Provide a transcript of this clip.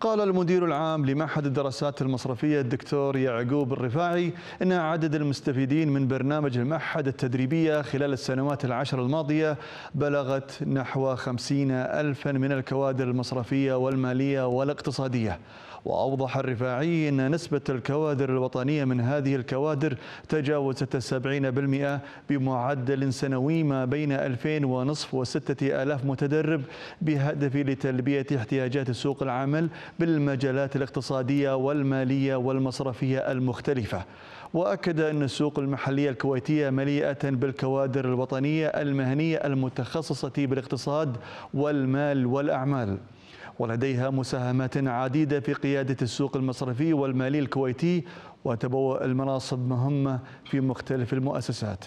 قال المدير العام لمعهد الدراسات المصرفية الدكتور يعقوب الرفاعي أن عدد المستفيدين من برنامج المعهد التدريبية خلال السنوات العشر الماضية بلغت نحو خمسين ألفا من الكوادر المصرفية والمالية والاقتصادية وأوضح الرفاعي أن نسبة الكوادر الوطنية من هذه الكوادر تجاوزت السبعين بالمئة بمعدل سنوي ما بين ألفين ونصف وستة آلاف متدرب بهدف لتلبية احتياجات سوق العمل بالمجالات الاقتصادية والمالية والمصرفية المختلفة وأكد أن السوق المحلية الكويتية مليئة بالكوادر الوطنية المهنية المتخصصة بالاقتصاد والمال والأعمال ولديها مساهمات عديدة في قيادة السوق المصرفي والمالي الكويتي وتبوأ المناصب مهمة في مختلف المؤسسات